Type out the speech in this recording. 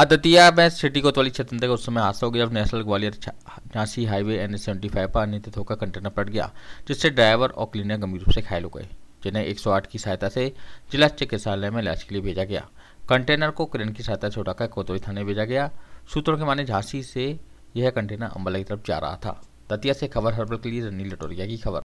अद्वितीया में सिटी कोतवाली क्षेत्र अंतर्गत उस समय हादसा हो गया जब national Gwalior Jhansi highway N S seventy five पर अनियंत्रित होकर कंटेनर पट गया जिससे ड्राइवर और क्लीनर गंभीर रूप से घायल हो गए जिन्हें 108 की सहायता से जिला चिकित्सालय में इलाज के लिए भेजा गया कंटेनर को क्रेन की सहायता से उठाकर कोतवाली थाने भेजा गया सूत्रों के माने झांसी से यह कंटेनर अम्बाला की तरफ जा रहा था दतिया से खबर हर्बल के लिए रनिल लटोरिया की खबर